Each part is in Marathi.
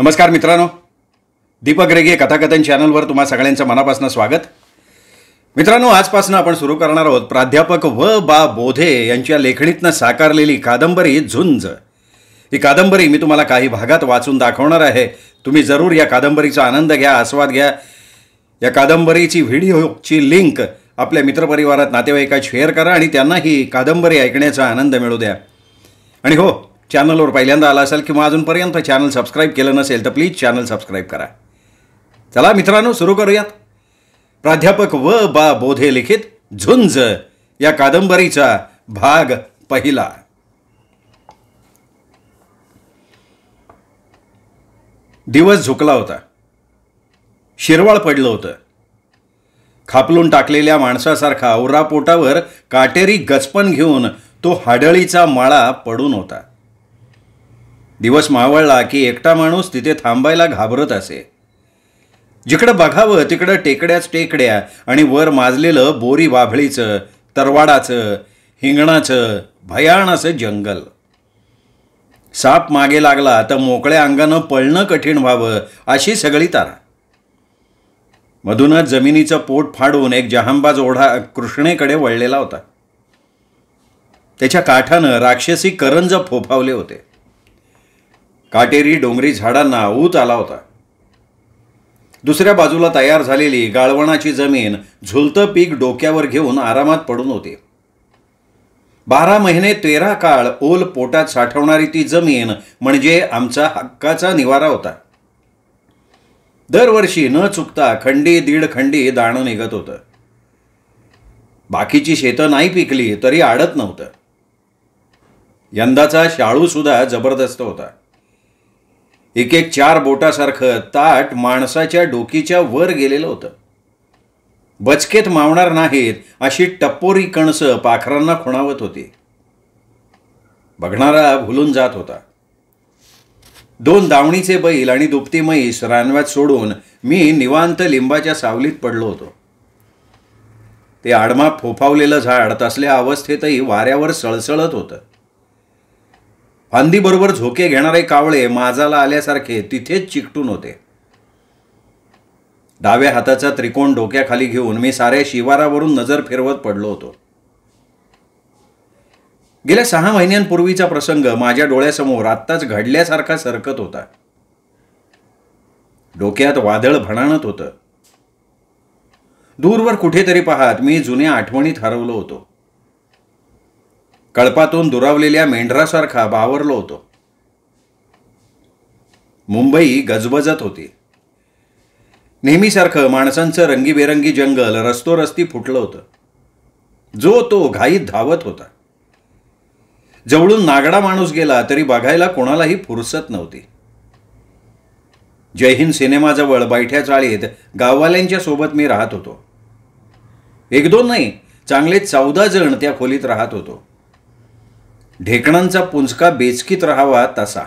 नमस्कार मित्रांनो दीपक रेगे कथाकथन चॅनलवर तुम्हा सगळ्यांचं मनापासून स्वागत मित्रांनो आजपासून आपण सुरू करणार आहोत प्राध्यापक व बा बोधे यांच्या लेखणीतनं साकारलेली कादंबरी झुंज ही कादंबरी मी तुम्हाला काही भागात वाचून दाखवणार आहे तुम्ही जरूर या कादंबरीचा आनंद घ्या आस्वाद घ्या या कादंबरीची व्हिडिओची लिंक आपल्या मित्रपरिवारात नातेवाईकात शेअर करा आणि त्यांनाही कादंबरी ऐकण्याचा आनंद मिळू द्या आणि हो चॅनलवर पहिल्यांदा आला असेल किंवा अजूनपर्यंत चॅनल सबस्क्राईब केलं नसेल तर प्लीज चॅनल सबस्क्राईब करा चला मित्रांनो सुरू करूयात प्राध्यापक व बा बोधे लिखित झुंज या कादंबरीचा भाग पहिला दिवस झुकला होता शिरवाळ पडलं होतं खापलून टाकलेल्या माणसासारखा उरापोटावर काटेरी गचपन घेऊन तो हाडळीचा माळा पडून होता दिवस मावळला की एकटा माणूस तिथे थांबायला घाबरत असे जिकडं बघावं तिकडं टेकड्याच टेकड्या आणि वर माजलेलं बोरी वाभळीचं तरवाडाचं हिंगणाचं भयान असं जंगल साप मागे लागला तर मोकळ्या अंगानं पळणं कठीण व्हावं अशी सगळी तारा मधूनच जमिनीचं पोट फाडून एक जहांबाज ओढा कृष्णेकडे वळलेला होता त्याच्या काठानं राक्षसी करंज फोफावले होते काटेरी डोंगरी झाडांना ऊत आला होता दुसऱ्या बाजूला तयार झालेली गाळवणाची जमीन झुलतं पीक डोक्यावर घेऊन आरामात पडून होती बारा महिने तेरा काळ ओल पोटात साठवणारी ती जमीन म्हणजे आमचा हक्काचा निवारा होता दरवर्षी न चुकता खंडी दीड खंडी दाणं निघत होतं बाकीची शेतं नाही पिकली तरी आडत नव्हतं यंदाचा शाळू सुद्धा जबरदस्त होता एक एक चार बोटासारखं ताट माणसाच्या डोकीच्या वर गेलेलं होतं बचकेत मावणार नाहीत अशी टप्पोरी कणसं पाखरांना खुणावत होती बघणारा भुलून जात होता दोन दावणीचे बैल आणि दुपती म्हैस रानव्यात सोडून मी निवांत लिंबाच्या सावलीत पडलो होतो ते आडमा फोफावलेलं झाड तसल्या अवस्थेतही वाऱ्यावर सळसळत होतं फांदीबरोबर झोके घेणारे कावळे माझाला आल्यासारखे तिथेच चिकटून होते डाव्या हाताचा त्रिकोण डोक्याखाली घेऊन मी साऱ्या शिवारावरून नजर फिरवत पडलो होतो गेल्या सहा महिन्यांपूर्वीचा प्रसंग माझ्या डोळ्यासमोर आत्ताच घडल्यासारखा सरकत होता डोक्यात वादळ भणाणत होतं दूरवर कुठेतरी पाहत मी जुन्या आठवणीत हरवलो होतो कळपातून दुरावलेल्या मेंढरासारखा बावरलो होतो मुंबई गजबजत होती नेहमीसारखं माणसांचं रंगीबेरंगी जंगल रस्तो रस्ती फुटलं होतं जो तो घाईत धावत होता जवळून नागडा माणूस गेला तरी बघायला कोणालाही फुरसत नव्हती जयहिंद सिनेमाजवळ बैठ्या चाळीत गाववाल्यांच्या सोबत मी राहत होतो एक दोन नाही चांगले चौदा जण त्या खोलीत राहत होतो ढेकणांचा पुंजका बेचकीत राहावा तसा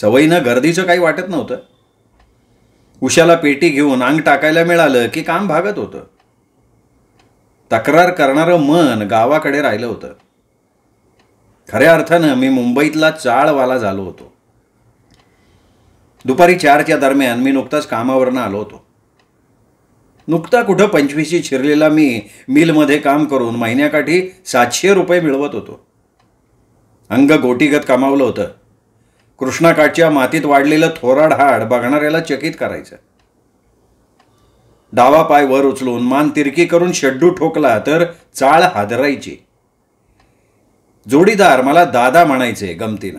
सवयीनं गर्दीचं काही वाटत नव्हतं उशाला पेटी घेऊन अंग टाकायला मिळालं की काम भागत होतं तक्रार करणारं मन गावाकडे राहिलं होतं खऱ्या अर्थानं मी मुंबईतला चाळवाला झालो होतो दुपारी चारच्या दरम्यान मी नुकताच कामावरनं आलो होतो नुकता कुठं पंचवीसशी शिरलेला मी मिलमध्ये काम करून महिन्याकाठी सातशे रुपये मिळवत होतो अंग गोटीगत कमावलं होतं कृष्णाकाठच्या मातीत वाढलेलं थोराड हाड बघणाऱ्याला चकित करायचं डावा पाय वर उचलून मान तिरकी करून शड्डू ठोकला तर चाळ हादरायची जोडीदार मला दादा म्हणायचे गमतीनं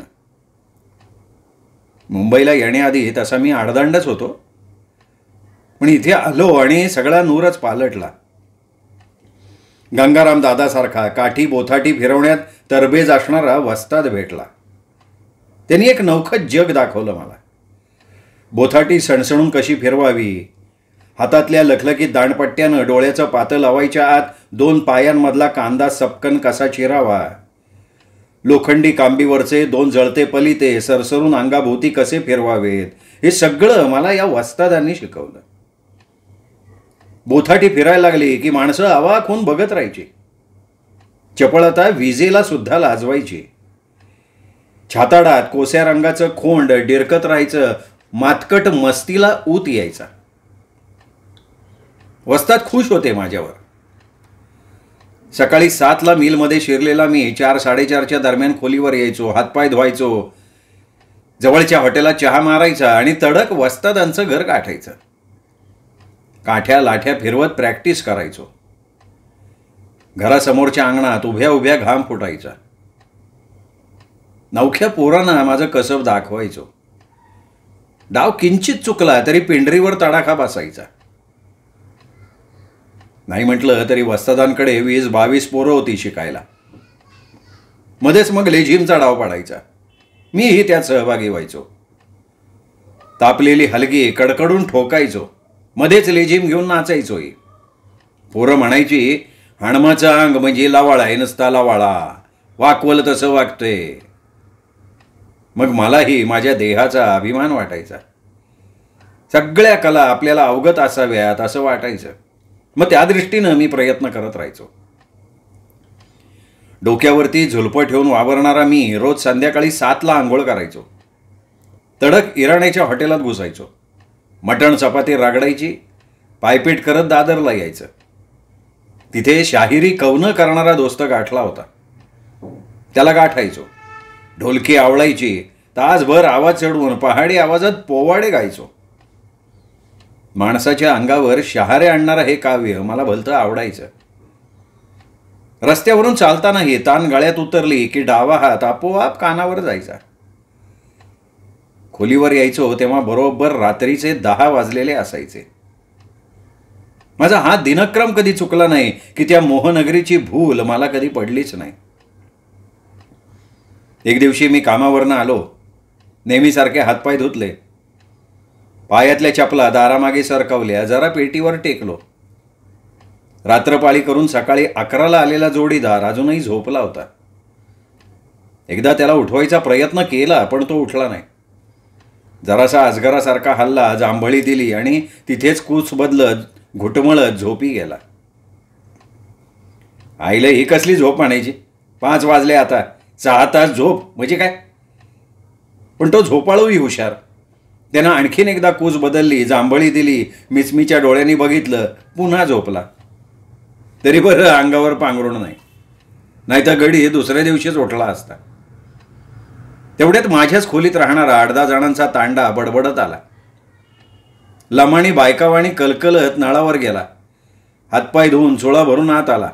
मुंबईला येण्याआधी तसा मी आडदांडच होतो पण इथे आलो आणि सगळा नूरच पालटला गंगाराम दादासारखा काठी बोथाटी फिरवण्यात तरबेज असणारा वस्ताद भेटला त्यांनी एक नवखत जग दाखवलं मला बोथाटी सणसणून कशी फिरवावी हातातल्या लखलखीत दाणपट्ट्यानं डोळ्याचं पातळ लावायच्या आत दोन पायांमधला कांदा सपकन कसा चिरावा लोखंडी कांबीवरचे दोन जळते पलिते सरसरून अंगाभोवती कसे फिरवावेत हे सगळं मला या वस्तादांनी शिकवलं बोथाटी फिरायला लागली की माणसं आवाक होऊन बघत राहायची चपळता विजेला सुद्धा लाजवायची छाताडात कोस्या रंगाचं खोंड डिरकत राहायचं मातकट मस्तीला ऊत यायचा वस्तात खुश होते माझ्यावर सकाळी सातला मिलमध्ये शिरलेला मी चार साडेचारच्या दरम्यान खोलीवर यायचो हातपाय धुवायचो जवळच्या हॉटेलला चहा मारायचा आणि तडक वस्तादांचं घर गाठायचं काठ्या लाठ्या फिरवत प्रॅक्टिस करायचो घरासमोरच्या अंगणात उभ्या उभ्या घाम फुटायचा नवख्या पोरांना माझं कसब दाखवायचो डाव किंचित चुकला तरी पिंढरीवर तडाखा बसायचा नाही म्हटलं तरी वस्तादांकडे वीस बावीस पोरं होती शिकायला मध्येच मग लेझिमचा डाव पाडायचा मीही त्यात सहभागी व्हायचो तापलेली हलगी कडकडून ठोकायचो मध्येच लेझिम घेऊन नाचायचोही पोरं म्हणायची हणमाचं अंग म्हणजे लावाळा आहे नसता लावाळा वाकवलं तसं वागतंय मग मलाही माझ्या देहाचा अभिमान वाटायचा सगळ्या कला आपल्याला अवगत असाव्यात असं वाटायचं मग त्या दृष्टीनं मी प्रयत्न करत राहायचो डोक्यावरती झुलपं ठेवून वावरणारा मी रोज संध्याकाळी सातला आंघोळ करायचो तडक इराण्याच्या हॉटेलात घुसायचो मटण चपाती रागडायची पायपीट करत दादरला यायचं तिथे शाहिरी कवनं करणारा दोस्त गाठला होता त्याला गाठायचो ढोलकी आवळायची तासभर आवाज चढवून पहाडी आवाजात पोवाडे गायचो माणसाच्या अंगावर शहारे आणणारं हे काव्य मला भलतं आवडायचं रस्त्यावरून चालतानाही तान गाळ्यात उतरली की डावा हात आपोआप कानावर जायचा खोलीवर यायचो तेव्हा बरोबर रात्रीचे दहा वाजलेले असायचे माझा हा दिनक्रम कधी चुकला नाही की त्या मोहनगरीची भूल मला कधी पडलीच नाही एक दिवशी मी कामावरनं आलो नेहमीसारखे हातपाय धुतले पायातल्या चपला दारामागे सरकवल्या जरा पेटीवर टेकलो रात्रपाळी करून सकाळी अकराला आलेला जोडीदार अजूनही झोपला होता एकदा त्याला उठवायचा प्रयत्न केला पण तो उठला नाही जरासा अजगरासारखा हल्ला जांभळी दिली आणि तिथेच कूच बदलत घुटमळत झोपी गेला आईला ही कसली झोप आणायची पाच वाजले आता सहा तास झोप म्हणजे काय पण तो झोपाळूही हुशार त्यानं आणखीन एकदा कूज बदलली जांभळी दिली मिचमीच्या डोळ्यांनी बघितलं पुन्हा झोपला तरी बरं अंगावर पांघरुण नाही नाहीतर गडी दुसऱ्या दिवशीच उठला असता तेवढ्यात माझ्याच खोलीत राहणारा आठ दहा जणांचा तांडा बडबडत आला लमाणी बायकावाणी कलकलत नळावर गेला हातपाय धुवून चोळा भरून आत आला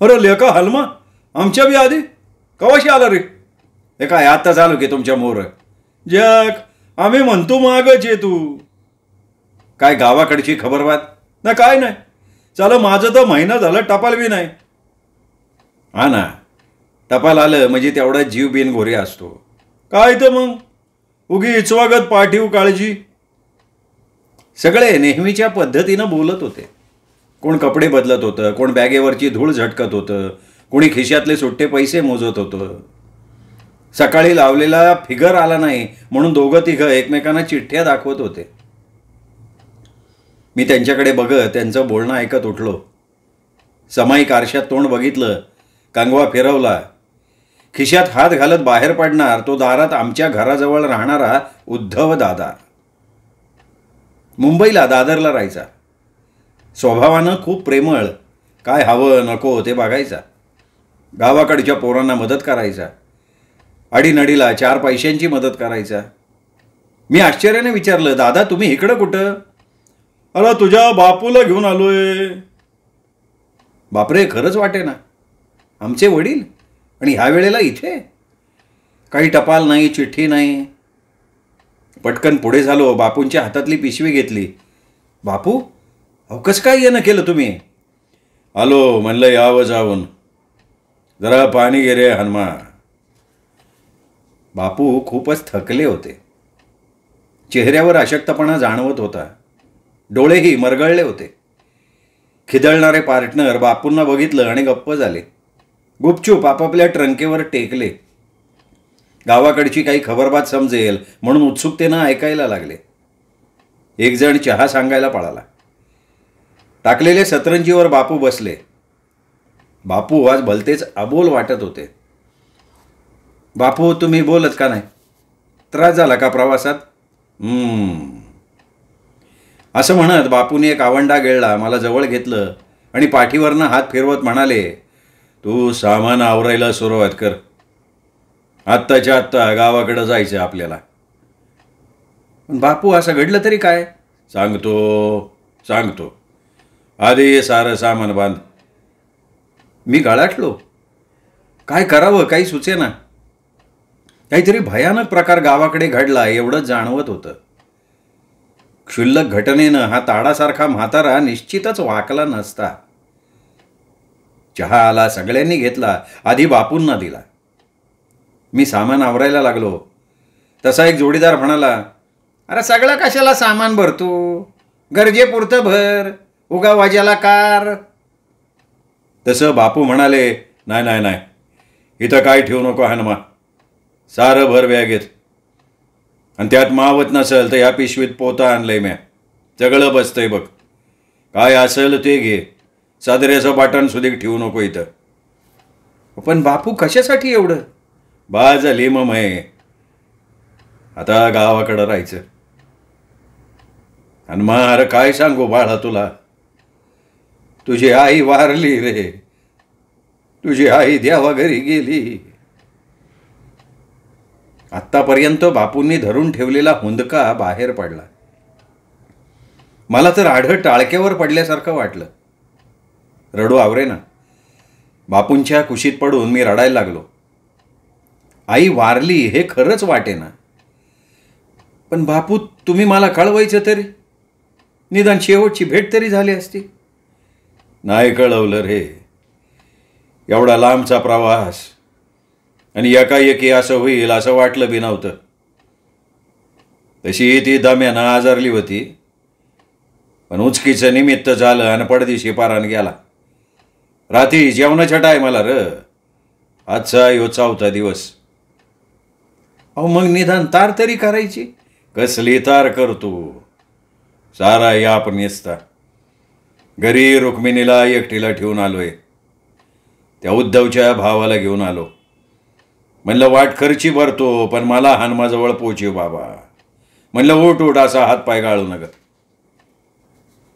अरे लेका हलमा आमच्या बी आधी कवाशी आला रे एका आता आलो की तुमच्या मोर जग आम्ही म्हणतो मागच ये तू काय गावाकडची खबर खबरबात ना काय नाही चालं माझं तर महिना झालं टपाल बी नाही हा ना टपाल आलं म्हणजे तेवढा जीव बिन गोरे असतो काय तर मग उगी इचवागत पाठीव काळजी सगळे नेहमीच्या पद्धतीनं बोलत होते कोण कपडे बदलत होतं कोण बॅगेवरची धूळ झटकत होतं कोणी खिशातले सुट्टे पैसे मोजत होतं सकाळी लावलेला फिगर आला नाही म्हणून दोघं तिघं एकमेकांना चिठ्ठ्या दाखवत होते मी त्यांच्याकडे बघत त्यांचं बोलणं ऐकत उठलो समाई कारशात तोंड बघितलं कांगवा फिरवला खिशात हात घालत बाहेर पडणार तो दारात आमच्या घराजवळ राहणारा उद्धव दादा मुंबईला दादरला राहायचा स्वभावानं खूप प्रेमळ काय हवं नको ते बघायचा गावाकडच्या पोरांना मदत करायचा अडीनडीला चार पैशांची मदत करायचा मी आश्चर्याने विचारलं दादा तुम्ही इकडं कुठं अरे तुझ्या बापूला घेऊन आलोय बापरे खरंच वाटे ना आमचे वडील आणि ह्या वेळेला इथे काही टपाल नाही चिठ्ठी नाही पटकन पुढे झालो बापूंच्या हातातली पिशवी घेतली बापू अहो कसं काय येणं केलं तुम्ही आलो म्हणलं यावं जाऊन जरा पाणी गेरे हनुमा बापू खूपच थकले होते चेहऱ्यावर अशक्तपणा जाणवत होता डोळेही मरगळले होते खिदळणारे पार्टनर बापूंना बघितलं आणि गप्प झाले गुपचूप आपापल्या ट्रंकेवर टेकले गावाकडची काही खबरबात समजेल म्हणून उत्सुकतेनं ऐकायला लागले एकजण चहा सांगायला पळाला टाकलेले सतरंजीवर बापू बसले बापू आज भलतेच अबोल वाटत होते बापू तुम्ही बोलत का नाही त्रास झाला का प्रवासात असं म्हणत बापूने एक आवंडा गेळला मला जवळ घेतलं आणि पाठीवरनं हात फिरवत म्हणाले तू सामान आवरायला सुरुवात कर आत्ताच्या आत्ता गावाकडं जायचं आपल्याला बापू असं घडलं तरी काय सांगतो सांगतो आधी सारं सामान बांध मी गळाटलो काय करावं काही सुचे ना काहीतरी भयानक प्रकार गावाकडे घडला एवढं जाणवत होतं क्षुल्लक घटनेनं हा ताडासारखा म्हातारा निश्चितच वाकला नसता चहा आला सगळ्यांनी घेतला आधी बापूंना दिला मी सामान आवरायला लागलो तसा एक जोडीदार म्हणाला अरे सगळं कशाला सामान भरतो गरजेपुरतं भर उगा वाजाला कार तसं बापू म्हणाले नाही नाही नाही इथं काय ठेवू नको हनुमा सारं भर येत आणि त्यात मावत नसेल तर या पिशवीत पोता आणलंय म्या सगळं बसतंय बघ काय असेल ते घे सादऱ्याचं बाटण सुदीक ठेवू नको इथं पण बापू कशासाठी एवढं बा झाली मग आता गावाकडं राहायचं आणि मग अरे काय सांगू बाळा तुला तुझी आई वारली रे तुझी आई द्यावा घरी गेली आत्तापर्यंत बापूंनी धरून ठेवलेला हुंदका बाहेर पडला मला तर आढळ टाळक्यावर पडल्यासारखं वाटलं रडू आवरे ना बापूंच्या कुशीत पडून मी रडायला लागलो आई वारली हे खरंच वाटे ना पण बापू तुम्ही मला कळवायचं तरी निदान शेवटची भेट तरी झाली असती नाही कळवलं रे एवढा लांबचा प्रवास आणि एकाएकी असं होईल असं वाटलं बी नव्हतं तशी ती दम्यानं आजारली होती पण उचकीचं निमित्त झालं आणि पडदिशी पारान गेला रात्री जेवणाच्या टायमाला र आजचा यो चावता दिवस अहो मग निदान तार तरी करायची कसली तार करतो सारा आपण नेसता घरी रुक्मिणीला एकटीला ठेवून आलोय त्या उद्धवच्या भावाला घेऊन आलो म्हणलं वाट खर्ची भरतो पण मला हनुमाजवळ पोचे बाबा म्हणलं उठ उठ असा हात पाय गाळू नका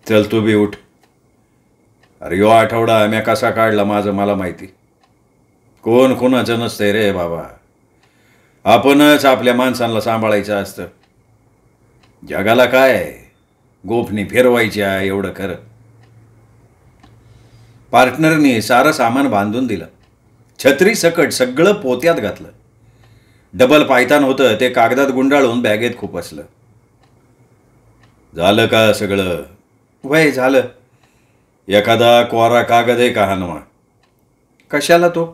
चल तू बी उठ अरे यो आठवडा म्या कसा काढला माझं मला माहिती कोण कोणाचं नसतंय रे बाबा आपणच आपल्या माणसांना सांभाळायचं असतं जगाला काय गोफणी आहे एवढं खरं पार्टनरने सारं सामान बांधून दिलं छत्री सकट सगळं पोत्यात घातलं डबल पायतान होतं ते कागदात गुंडाळून बॅगेत खूप असलं झालं का सगळं वय झालं एखादा कोरा कागद आहे का हनवा कशाला तो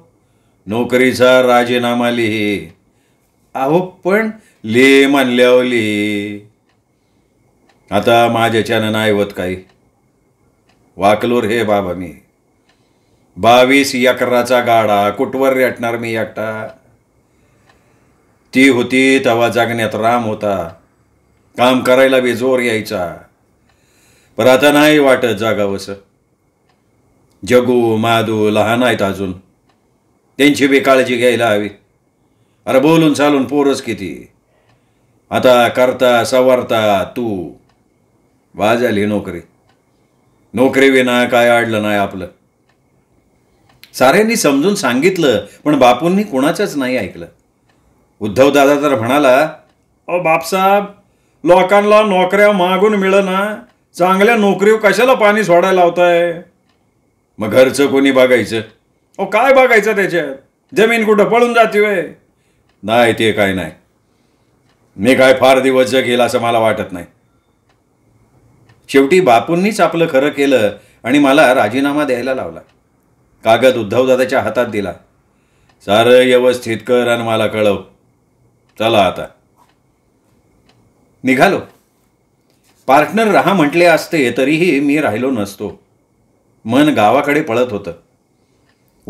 नोकरीचा राजीनामा लिही आहो पण ले मानल्यावर आता माझ्याच्यानं नाही होत काही वाकलोर हे बाबा मी बावीस यकराचा गाडा कुठवर रेटणार मी एकटा ती होती तेव्हा जागण्यात राम होता काम करायला बी जोर यायचा पर आता नाही वाटत जागावस जगू माधू लहान आहेत अजून त्यांची बी काळजी घ्यायला हवी अरे बोलून चालून पोरस किती आता करता सवरता तू वाजाली नोकरी नोकरी विना काय अडलं नाही आपलं साऱ्यांनी समजून सांगितलं पण बापूंनी कोणाचंच नाही ऐकलं उद्धव दादा तर म्हणाला अ बापसाहेब लोकांना नोकऱ्या मागून ना चांगल्या नोकरी कशाला पाणी सोडायला लावताय मग घरचं कोणी बघायचं ओ काय बघायचं त्याच्यात जमीन कुठं पळून जाते वय नाही ते काय नाही मी काय फार दिवस जगेल असं मला वाटत नाही शेवटी बापूंनीच आपलं खरं केलं आणि मला राजीनामा द्यायला लावला कागद उद्धवदादाच्या हातात दिला सारं व्यवस्थित कर आणि मला कळव चला आता निघालो पार्टनर राहा म्हटले असते तरीही मी राहिलो नसतो मन गावाकडे पळत होतं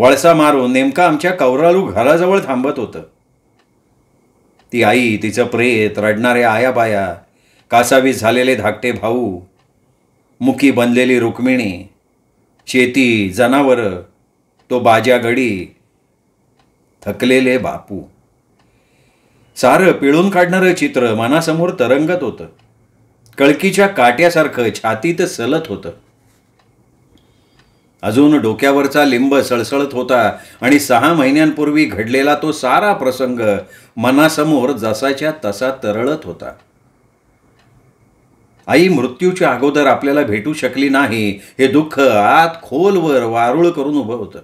वळसा मारून नेमका आमच्या कौरालू घराजवळ थांबत होतं ती आई तिचं प्रेत रडणाऱ्या आयाबाया कासावीस झालेले धाकटे भाऊ मुकी बनलेली रुक्मिणी शेती जनावरं तो बाजागडी थकलेले बापू सार पिळून काढणारं चित्र मनासमोर तरंगत होतं कळकीच्या काट्यासारखं छातीत सलत होतं अजून डोक्यावरचा लिंब सळसळत होता आणि सहा महिन्यांपूर्वी घडलेला तो सारा प्रसंग मनासमोर जसाच्या तसा तरळत होता आई मृत्यूच्या अगोदर आपल्याला भेटू शकली नाही हे दुःख आत खोलवर वारुळ करून उभं होतं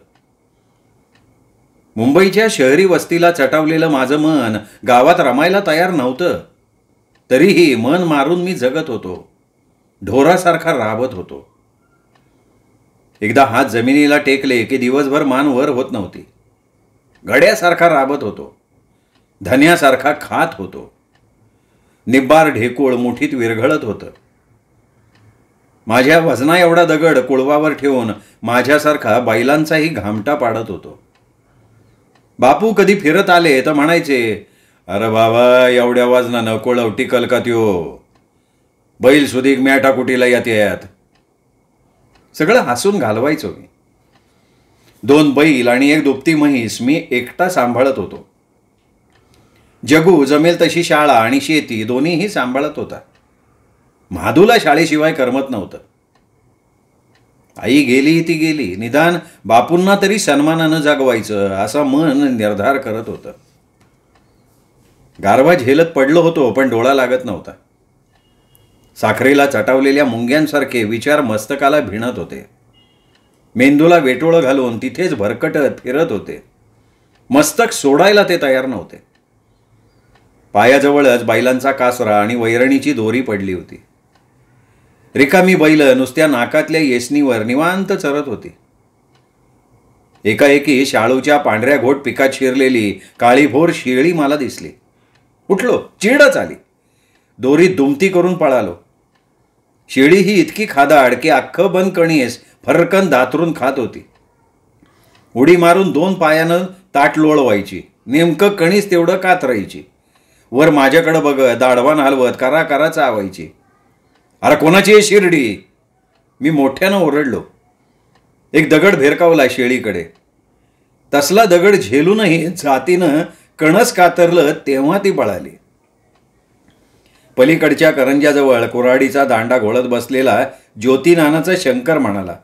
मुंबईच्या शहरी वस्तीला चटावलेलं माझं मन गावात रमायला तयार नव्हतं तरीही मन मारून मी जगत होतो ढोरासारखा राबत होतो एकदा हात जमिनीला टेकले की दिवसभर मान वर होत नव्हती घड्यासारखा राबत होतो धन्यासारखा खात होतो निब्बार ढेकूळ मुठीत विरघळत होतं माझ्या वजना एवढा दगड कुळवावर ठेवून माझ्यासारखा बैलांचाही घामटा पाडत होतो बापू कधी फिरत आले तर म्हणायचे अरे बाबा एवढ्या वाजना नकोळवटी कलकात यो बैल सुधीक कुटीला यात यात सगळं हसून घालवायचो मी दोन बैल आणि एक दुपती म्हैस मी एकटा सांभाळत होतो जगू जमेल तशी शाळा आणि शेती दोन्हीही सांभाळत होता महादूला शाळेशिवाय करमत नव्हतं आई गेली ती गेली निदान बापूंना तरी सन्मानानं जागवायचं असा मन निर्धार करत होतं गारवा झेलत पडलो होतो पण डोळा लागत नव्हता साखरेला चटावलेल्या मुंग्यांसारखे विचार मस्तकाला भिणत होते मेंदूला वेटोळं घालून तिथेच भरकटत फिरत होते मस्तक सोडायला ते तयार नव्हते पायाजवळच बैलांचा कासरा आणि वैरणीची दोरी पडली होती रिकामी बैल नुसत्या नाकातल्या येसणीवर निवांत चरत होती एकाएकी शाळूच्या पांढऱ्या घोट पिकात शिरलेली काळीभोर शिळी मला दिसली उठलो चिडच आली दोरी दुमती करून पळालो शिळी ही इतकी खादाड की अख्खं बंद कणीस फरकन दातरून खात होती उडी मारून दोन पायानं ताट लोळ व्हायची नेमकं कणीस तेवढं कात राहायची वर माझ्याकडं बघत दाडवान हलवत करा करा चावायची अरे कोणाची आहे शिर्डी मी मोठ्यानं ओरडलो एक दगड भेरकावला शेळीकडे तसला दगड झेलूनही जातीनं कणस कातरलं तेव्हा ती पळाली पलीकडच्या करंजाजवळ कुऱ्हाडीचा दांडा घोळत बसलेला ज्योतिनानाचा शंकर म्हणाला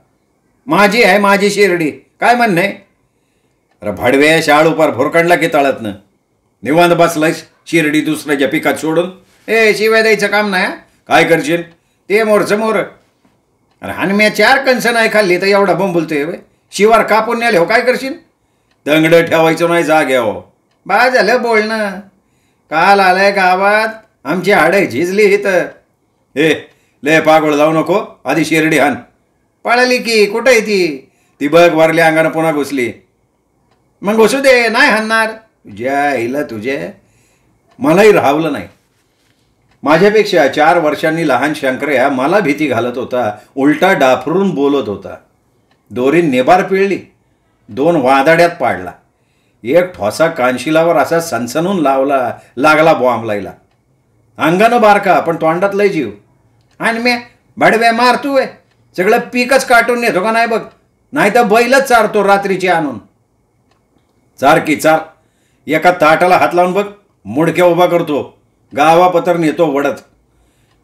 माझी आहे माझी शिर्डी काय म्हणणे अरे भाडव्या उपार भोरकंडला की तळत निवांत बसलाय शिर्डी दुसऱ्याच्या पिकात सोडून ए शिवाय द्यायचं काम नाही काय करशील ते मोर समोर अरे हान मी चार कणसं नाही खाल्ली तर एवढा बंबुलतोय बोलतोय शिवार कापून न्याले हो काय करशील दंगड ठेवायचं नाही जा हो बा झालं बोलणं काल आलंय गावात आमची हाडं झिजली हित हे लय पागोळ जाऊ नको आधी शिर्डी हान पळाली की कुठं आहे ती ती बघ वारली अंगानं पुन्हा घुसली मग घुसू दे नाही हाणणार तुझ्या आईला तुझे मलाही राहावलं नाही माझ्यापेक्षा चार वर्षांनी लहान शंकर्या मला भीती घालत होता उलटा डाफरून बोलत होता दोरी नेबार पिळली दोन वादाड्यात पाडला एक ठोसा कानशिलावर असा सनसनून लावला लागला बॉम्ब लायला अंगानं बारका पण तोंडात लय जीव आणि मे भडव्या मारतू आहे सगळं पीकच काटून नेतो का नाही बघ नाही तर बैलच चारतो रात्रीची आणून चार की चार एका ताटाला हात लावून बघ मुडक्या उभा करतो गावापतर नेतो वडत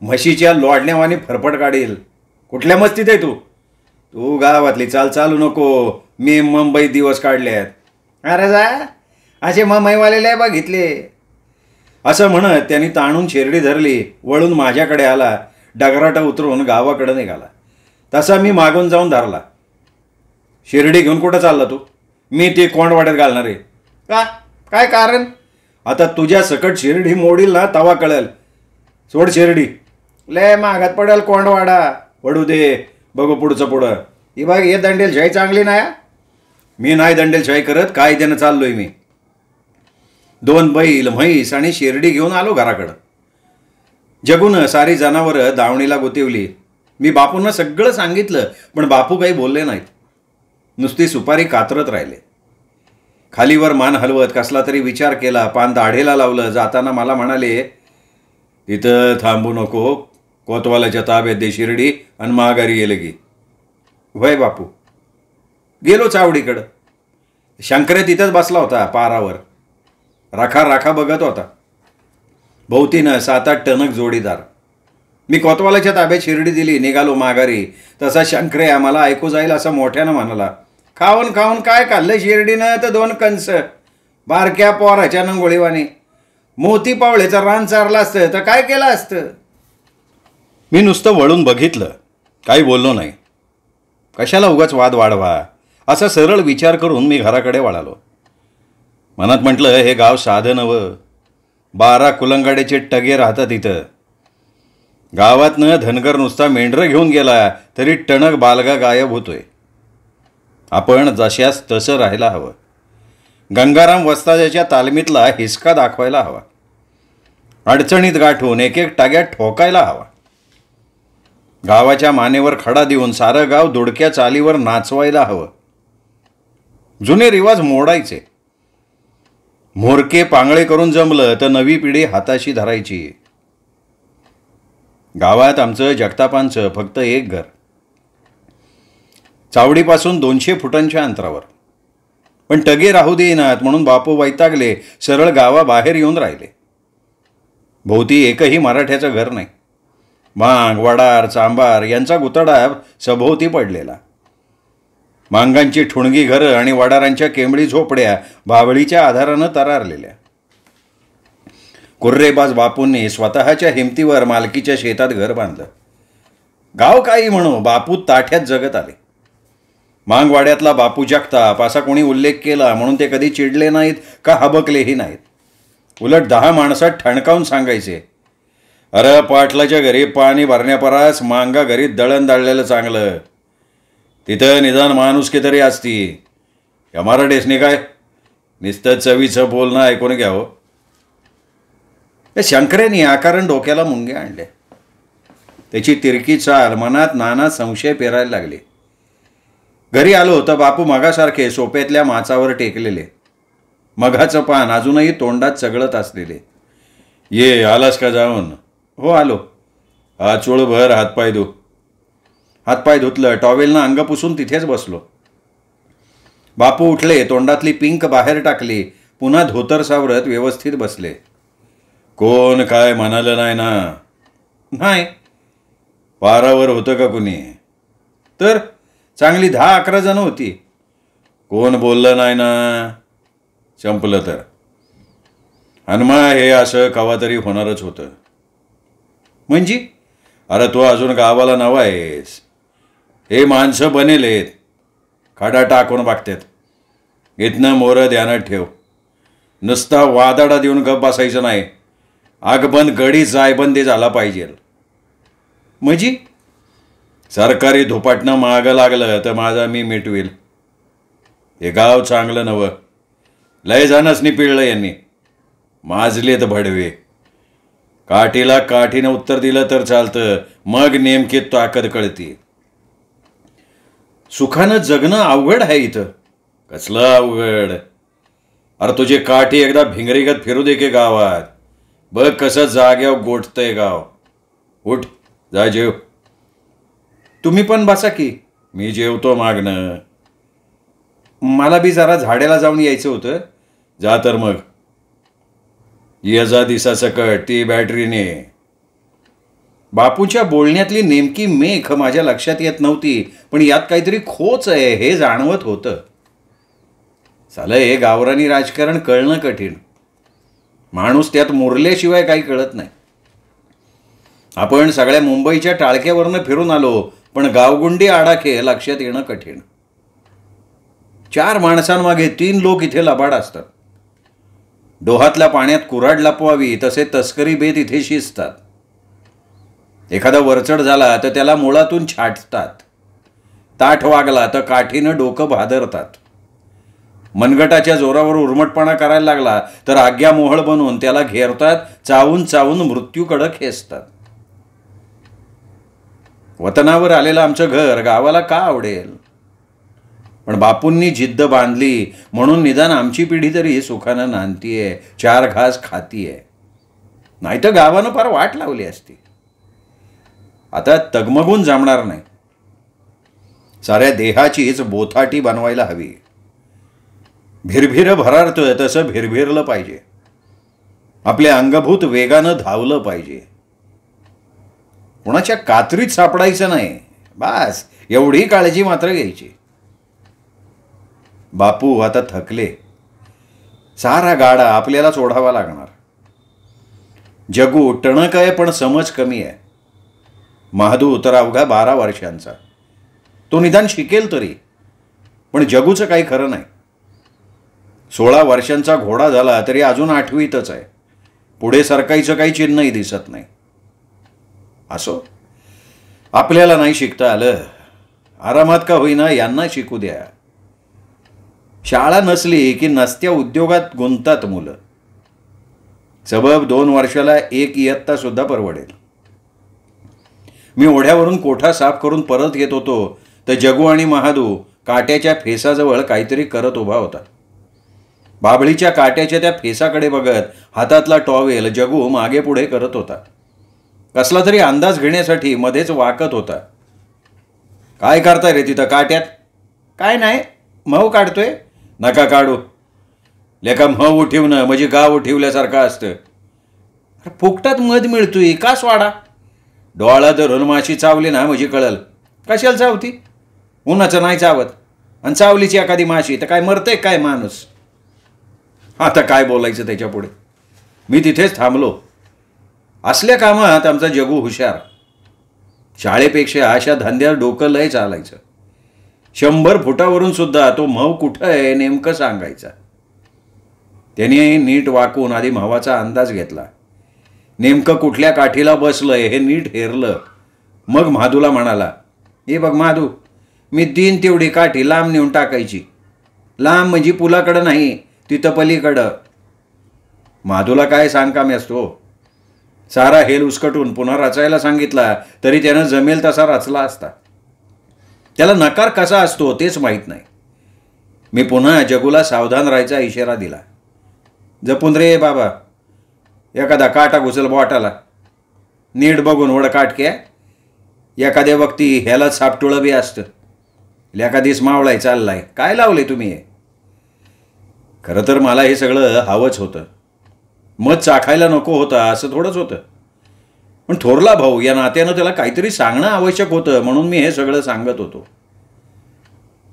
म्हशीच्या लोडण्यावानी फरफट काढील कुठल्या मस्तीत आहे तू तू गावातली चाल चालू नको मी मुंबई दिवस काढलेत अरे जा असे ममईवालेले बघितले असं म्हणत त्यांनी ताणून शेरडी धरली वळून माझ्याकडे आला डगराटा उतरून गावाकडे निघाला तसा मी मागून जाऊन धरला शिर्डी घेऊन कुठं चालला तू मी ते कोंडवाड्यात घालणार आहे का काय कारण आता तुझ्या सकट शिर्डी मोडील ना तवा कळेल सोड शिर्डी ले मागात पडेल कोंडवाडा पडू दे बघू पुढचं पुढं ही बघ हे दंडेल शाही चांगली नाही मी नाही दंडेल शाही करत काय देणं चाललोय मी दोन बैल म्हैस आणि शिर्डी घेऊन आलो घराकडं जगून सारी जनावरं दावणीला गोतिवली मी बापूंना सगळं सांगितलं पण बापू काही बोलले नाहीत नुसती सुपारी कातरत राहिले खालीवर मान हलवत कसला तरी विचार केला पान दाढेला लावलं जाताना मला म्हणाले तिथं थांबू नको कोतवालाच्या ताब्यात दे शिर्डी आणि महागारी गेलं की वय बापू गेलो चावडीकडं शंकरे तिथंच बसला होता पारावर राखा राखा बघत होता भोवतीनं सात आठ टणक जोडीदार मी कोतवालाच्या ताब्यात शिर्डी दिली निघालो माघारी तसा शंकरे आम्हाला ऐकू जाईल असं मोठ्यानं म्हणाला खाऊन खाऊन काय खाल्लं शिर्डीनं तर दोन कंस बारक्या पोराच्या नंगोळीवाने मोती पावळेचं रान चारला असतं तर काय केलं असतं मी नुसतं वळून बघितलं काही बोललो नाही कशाला उगाच वाद वाढवा असा सरळ विचार करून मी घराकडे वळालो मनात म्हटलं हे गाव साधं नवं बारा कुलंगाड्याचे टगे राहतात इथं गावातनं धनगर नुसता मेंढरं घेऊन गेला तरी टणक बालगा गायब होतोय आपण जशास तसं राहायला हवं गंगाराम वस्ताजाच्या तालमीतला हिसका दाखवायला हवा अडचणीत गाठून एक एक टाग्यात ठोकायला हवा गावाच्या मानेवर खडा देऊन सारं गाव दुडक्या चालीवर नाचवायला हवं जुने रिवाज मोडायचे मोरके पांगळे करून जमलं तर नवी पिढी हाताशी धरायची गावात आमचं जगतापांचं फक्त एक घर चावडीपासून दोनशे फुटांच्या अंतरावर पण टगे राहू देईनात म्हणून बापू वैतागले सरळ गावाबाहेर येऊन राहिले भोवती एकही मराठ्याचं घर नाही मांग वडार चांबार यांचा गुतडा सभोवती पडलेला मांगांची ठुणगी घरं आणि वडारांच्या केमळी झोपड्या बावळीच्या आधारानं तरारलेल्या कुर्रेबाज बापूंनी स्वतःच्या हिमतीवर मालकीच्या शेतात घर बांधलं गाव काही म्हणू बापू ताठ्यात जगत आले मांगवाड्यातला बापू जगताप असा कोणी उल्लेख केला म्हणून ते कधी चिडले नाहीत का हबकलेही नाहीत उलट दहा माणसात ठणकावून सांगायचे अरे पाटलाच्या घरी पाणी भरण्यापरास मांगा घरी दळण दळलेलं चांगलं तिथं निदान की तरी असती या डेसने काय निस्त चवीचं बोलणं ऐकून घ्यावं हो. या शंकरेनी आकारण डोक्याला मुंगे आणले त्याची तिरकी चाल मनात नाना संशय पेरायला लागले घरी आलो तर बापू मगासारखे सोप्यातल्या माचावर टेकलेले मघाचं पान अजूनही तोंडात चगळत असलेले ये आलास का जाऊन हो आलो आचोळभर हातपाय धु हातपाय धुतलं टॉवेलनं अंग पुसून तिथेच बसलो बापू उठले तोंडातली पिंक बाहेर टाकली पुन्हा धोतर सावरत व्यवस्थित बसले कोण काय म्हणालं नाही ना नाही पारावर होतं का कुणी तर चांगली दहा अकरा जण होती कोण बोललं नाही ना संपलं तर हनुमा हे असं कवा तरी होणारच होतं म्हणजे अरे तो अजून गावाला नवा आहेस हे माणसं आहेत खाडा टाकून बघतात इथनं मोरं ध्यानात ठेव नुसता वादाडा देऊन गप बसायचं नाही आगबंद गडी जायबंदी झाला पाहिजे म्हणजे सरकारी धुपाटनं मागं लागलं तर माझा मी मिटवील हे गाव चांगलं नवं लय नि पिळलं यांनी माजलेत भडवे काठीला काठीनं उत्तर दिलं तर चालतं मग नेमकी ताकद कळती सुखानं जगणं अवघड आहे इथं कसलं अवघड अरे तुझी काठी एकदा भिंगरीगत फिरू दे के गावात बघ कसं जाग्याव गोठतंय गाव उठ जा जेव तुम्ही पण बसा की मी जेवतो मागणं मला बी जरा झाडेला जाऊन यायचं होतं जा तर मग ये दिसा सकट ती बॅटरीने बापूच्या बोलण्यातली नेमकी मेख माझ्या लक्षात येत नव्हती पण यात काहीतरी खोच आहे हे जाणवत होतं चालं हे गावरानी राजकारण कळणं कठीण माणूस त्यात मुरल्याशिवाय काही कळत नाही आपण सगळ्या मुंबईच्या टाळक्यावरनं फिरून आलो पण गावगुंडी आडाखे लक्षात येणं कठीण चार माणसांमागे तीन लोक इथे लबाड असतात डोहातल्या पाण्यात कुराड लपवावी तसे तस्करी बेत इथे शिजतात एखादा वरचड झाला तर त्याला मुळातून छाटतात ताठ वागला तर काठीनं डोकं भादरतात मनगटाच्या जोरावर उर्मटपणा करायला लागला तर आज्ञा मोहळ बनवून त्याला घेरतात चावून चावून मृत्यूकडं खेचतात वतनावर आलेलं आमचं घर गावाला का आवडेल पण बापूंनी जिद्द बांधली म्हणून निदान आमची पिढी तरी सुखानं नांदतीये चार घास खातीये नाही तर गावानं फार वाट लावली असती आता तगमगून जमणार नाही साऱ्या देहाचीच बोथाटी बनवायला हवी भिरभिर भरारतोय तसं भिरभिरलं पाहिजे आपल्या अंगभूत वेगानं धावलं पाहिजे कोणाच्या कात्रीत सापडायचं नाही बास एवढी काळजी मात्र घ्यायची बापू आता थकले सारा गाडा आपल्यालाच ओढावा लागणार जगू टणक आहे पण समज कमी आहे महादू तर अवघा बारा वर्षांचा तो निदान शिकेल तरी पण जगूचं काही खरं नाही सोळा वर्षांचा घोडा झाला तरी अजून आठवीतच आहे पुढे सरकायचं काही चिन्हही दिसत नाही असो आपल्याला नाही शिकता आलं आरामात का होईना यांना शिकू द्या शाळा नसली की नसत्या उद्योगात गुंतात मुलं सबब दोन वर्षाला एक इयत्ता सुद्धा परवडेल मी ओढ्यावरून कोठा साफ करून परत येत होतो तर जगू आणि महादू काट्याच्या फेसाजवळ काहीतरी करत उभा होता बाबळीच्या काट्याच्या त्या फेसाकडे बघत हातातला टॉवेल जगू मागे पुढे करत होता कसला तरी अंदाज घेण्यासाठी मध्येच वाकत होता काय करताय रे तिथं काट्यात काय नाही मऊ काढतोय नका काढू लेखा मऊ उठिवणं म्हणजे गाव उठिवल्यासारखं असतं अरे फुकटात मध मिळतोय का स्वाडा डोळा धरून माशी चावली ना म्हणजे कळल कशाला चावती उन्हाचं नाही चावत आणि चावलीची एखादी माशी तर काय मरते काय माणूस आता काय बोलायचं त्याच्यापुढे मी तिथेच थांबलो असल्या कामात आमचा जगू हुशार शाळेपेक्षा अशा धंद्यावर डोकं लय चालायचं शंभर फुटावरून सुद्धा तो मऊ कुठं आहे नेमकं सांगायचा त्याने नीट वाकून आधी म्हावाचा अंदाज घेतला नेमकं कुठल्या काठीला बसलंय हे नीट हेरलं मग माधूला म्हणाला हे बघ माधू मी दिन तेवढी काठी लांब नेऊन टाकायची लांब म्हणजे पुलाकडं नाही तिथं पलीकडं माधूला काय सांगकामी असतो सारा हेल उसकटून पुन्हा रचायला सांगितला तरी त्यानं जमेल तसा रचला असता त्याला नकार कसा असतो तेच माहीत नाही मी पुन्हा जगूला सावधान राहायचा इशारा दिला जपून रे बाबा एखादा काटा घुसल बॉटाला नीट बघून ओढ क्या एखाद्या वक्ती ह्याला सापटुळं बी असतं दिस मावळाय चाललाय काय लावले तुम्ही खरं तर मला हे सगळं हवंच होतं मध चाखायला नको होता असं थोडंच होतं पण थोरला भाऊ या नात्यानं त्याला काहीतरी सांगणं आवश्यक होतं म्हणून मी हे सगळं सांगत होतो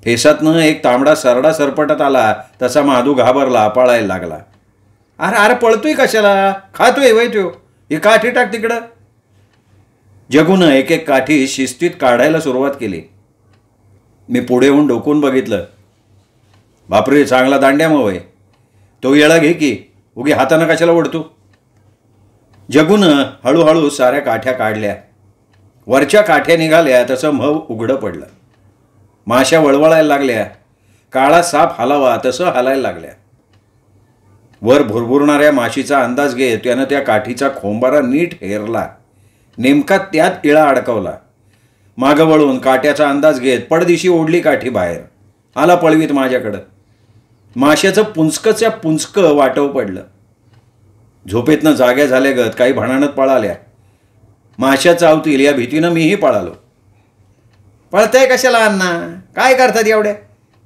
फेसातनं एक तांबडा सरडा सरपटत आला तसा माधू घाबरला पळायला लागला अरे अरे पळतोय कशाला खातोय वैत्यो तो ही काठी टाक तिकडं जगून एक एक काठी शिस्तीत काढायला सुरुवात केली मी पुढे होऊन डोकून बघितलं बापरे चांगला दांड्या मग तो येळा घे की उगी हातानं कशाला ओढतो जगून हळूहळू साऱ्या काठ्या काढल्या वरच्या काठ्या निघाल्या तसं मव उघडं पडलं माश्या वळवळायला लागल्या काळा साप हलावा तसं हलायला लागल्या वर भुरभुरणाऱ्या माशीचा अंदाज घेत त्यानं त्या काठीचा खोंबारा नीट हेरला नेमका त्यात इळा अडकवला मागं वळून काट्याचा अंदाज घेत पडदिशी ओढली काठी बाहेर आला पळवीत माझ्याकडं माश्याचं पुंचकच्या पुंचक वाटव पडलं झोपेतनं जाग्या झाल्या गत काही भणानत पळाल्या माश्या चावतील या भीतीनं मीही पळालो पळतंय कशाला अण्णा काय करतात एवढ्या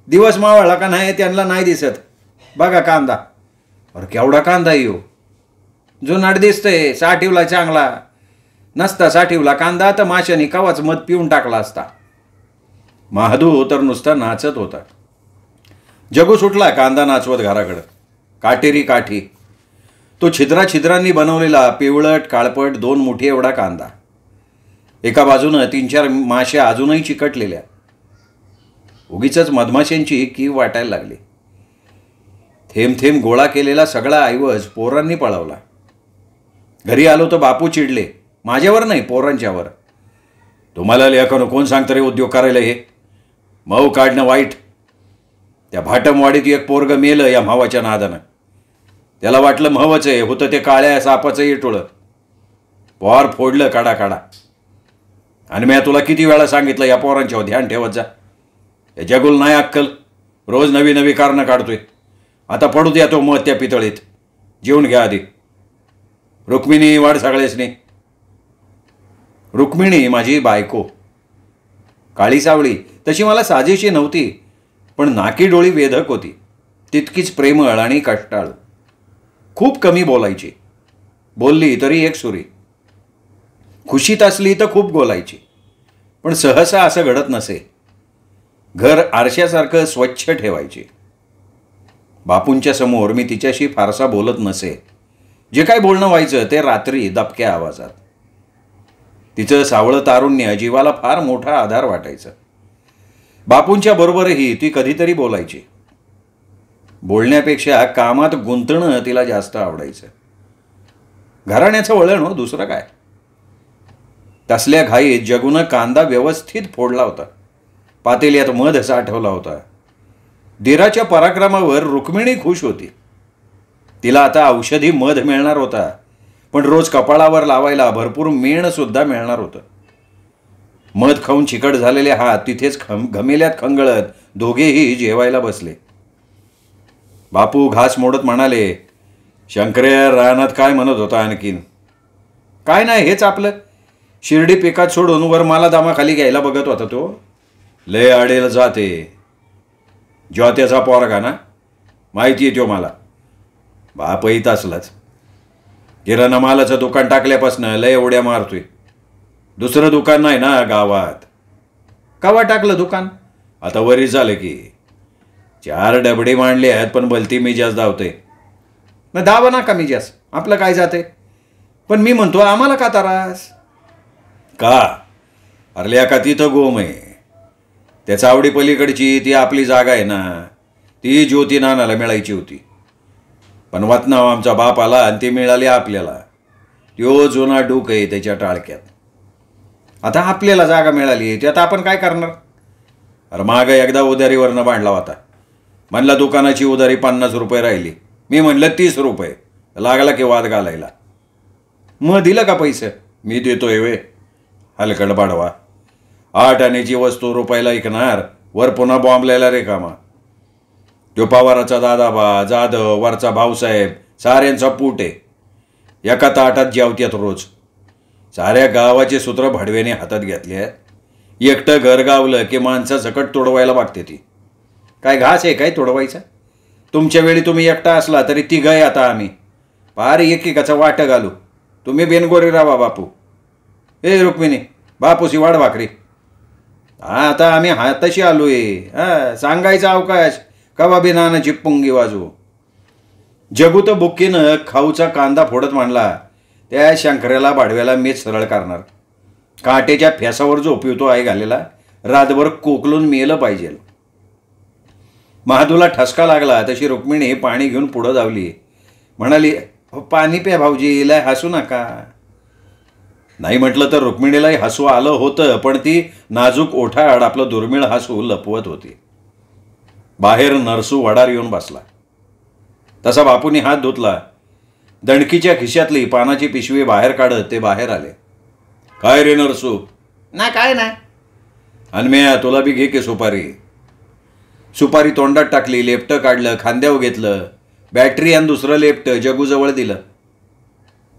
दिवस मावळला का नाही त्यांना नाही दिसत बघा कांदा अरे केवढा कांदा येऊ नाट दिसतंय साठीवला चांगला नसता साठीवला कांदा तर माशाने कवाच मध पिऊन टाकला असता महादू तर नुसता नाचत होता जगो सुटला कांदा नाचवत घराकडं काटेरी काठी तो छिद्रा छिद्रांनी बनवलेला पिवळट काळपट दोन मुठी एवढा कांदा एका बाजूनं तीन चार माश्या अजूनही चिकटलेल्या उगीच मधमाशांची कीव वाटायला लागली थेंब थेंब गोळा केलेला सगळा ऐवज पोरांनी पळवला घरी आलो तर बापू चिडले माझ्यावर नाही पोरांच्यावर तुम्हाला लेखन कोण सांगतं रे उद्योग करायला हे मऊ काढणं वाईट त्या भाटमवाडीत एक पोरग मेलं या म्हावाच्या नादानं त्याला वाटलं म्हवच आहे होतं ते काळ्या सापाचं येटोळं पोर फोडलं काढा काडा आणि मी तुला किती वेळा सांगितलं या पोरांच्यावर ध्यान ठेवत जा हे जगुल नाही अक्कल रोज नवी नवी कारणं काढतोय आता पडू द्या तो मत त्या पितळीत जेवण घ्या आधी रुक्मिणी वाढ नाही रुक्मिणी माझी बायको काळी सावळी तशी मला साजेशी नव्हती पण नाकी डोळी वेधक होती तितकीच प्रेमळ आणि कष्टाळ खूप कमी बोलायची बोलली तरी एक सुरी खुशीत असली तर खूप बोलायची पण सहसा असं घडत नसे घर आरशासारखं स्वच्छ ठेवायचे बापूंच्या समोर मी तिच्याशी फारसा बोलत नसे जे काय बोलणं व्हायचं ते रात्री दबक्या आवाजात तिचं सावळं तारुण्य जीवाला फार मोठा आधार वाटायचं बापूंच्या बरोबरही ती कधीतरी बोलायची बोलण्यापेक्षा कामात गुंतणं तिला जास्त आवडायचं घराण्याचं वळण हो दुसरं काय तसल्या घाईत जगून कांदा व्यवस्थित फोडला होता पातेल्यात मध साठवला होता दिराच्या पराक्रमावर रुक्मिणी खुश होती तिला आता औषधी मध मिळणार होता पण रोज कपाळावर लावायला भरपूर मेणसुद्धा मिळणार होतं मध खाऊन चिकट झालेले हात तिथेच खम घमेल्यात खंगळत दोघेही जेवायला बसले बापू घास मोडत म्हणाले शंकरे रानात काय म्हणत होता आणखीन काय नाही हेच आपलं शिर्डी पिकात सोडून वर वरमाला दामाखाली घ्यायला बघत होता तो लय आडेल जाते ज्योत्याचा पोरगा ना माहिती आहे तो मला बापही तसलाच किराणा मालाचं दुकान टाकल्यापासनं लय उड्या मारतोय दुसरं दुकान नाही ना गावात कावा टाकलं दुकान आता वरी झालं की चार डबडे मांडले आहेत पण बलती मी जास्त धावते ना धावा ना का मी जास्त आपलं काय जाते पण मी म्हणतो आम्हाला का तारास का अरल्या का तिथं गोम आहे त्याचा आवडी पलीकडची ती आपली जागा आहे ना ती ज्योती नानाला मिळायची होती पण वतनाव आमचा बाप आला आणि ती मिळाली आपल्याला त्यो जुना डूक आहे त्याच्या टाळक्यात आता आपल्याला जागा मिळाली आहे ती आता आपण काय करणार अरे मागं एकदा उधारीवरनं बांधला होता म्हणला दुकानाची उधारी पन्नास रुपये राहिली मी म्हणलं तीस रुपये लागला की वाद घालायला मग दिलं का पैसे मी देतोय वे हलकड बाडवा आठ आण्याची वस्तू रुपयाला ऐकणार वर पुन्हा रे कामा तो पवाराचा दादाबा जाधव वरचा भाऊसाहेब साऱ्यांचा पूट आहे एका ताटात जेवत्यात रोज साऱ्या गावाचे सूत्र भडवेने हातात घेतले आहेत एकटं घर गावलं की माणसं झकट तोडवायला मागते ती काय घास आहे काय तोडवायचं तुमच्या वेळी तुम्ही एकटा असला तरी ती गय आता आम्ही फार एकेकाचं वाटं घालू तुम्ही बेनगोरी राहा बापू ए रुक्मिणी बापूशी वाढ भाकरी हा आता आम्ही हाताशी आलो आहे हा सांगायचा अवकाश कवा बिनानाची पुंगी वाजू जगू तर बुक्कीनं खाऊचा कांदा फोडत मांडला त्या शंकऱ्याला बाडव्याला मीच सरळ करणार काटेच्या फ्यासावर झोपवतो आहे घालेला रातभर कोकलून मिळलं पाहिजे महादूला ठसका लागला तशी रुक्मिणी पाणी घेऊन पुढं जावली म्हणाली पाणी प्या भाऊजी भाऊजीला हसू नका नाही म्हटलं तर रुक्मिणीलाही हसू आलं होतं पण ती नाजूक ओठाड आपलं दुर्मिळ हसू लपवत होती बाहेर नरसू वडार येऊन बसला तसा बापूंनी हात धुतला दणकीच्या खिशातली पानाची पिशवी बाहेर काढत ते बाहेर आले काय रे नरसू ना काय नाही अन्मेया तुला बी घे के सुपारी सुपारी तोंडात टाकली लेपटं काढलं खांद्यावर घेतलं बॅटरी आणि दुसरं लेपटं जगूजवळ दिलं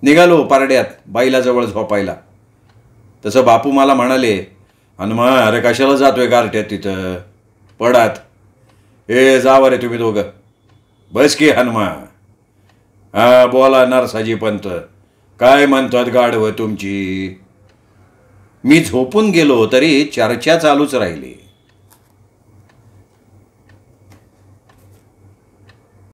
निघालो पारड्यात बाईलाजवळ झोपायला तसं बापू मला म्हणाले हनुमा अरे कशाला जातोय गारट्यात तिथं पडात ए जाव रे तुम्ही दोघं बस की हनुमा हा बोला नरसाजी पंत काय म्हणतात गाढव तुमची मी झोपून गेलो तरी चर्चा चालूच राहिली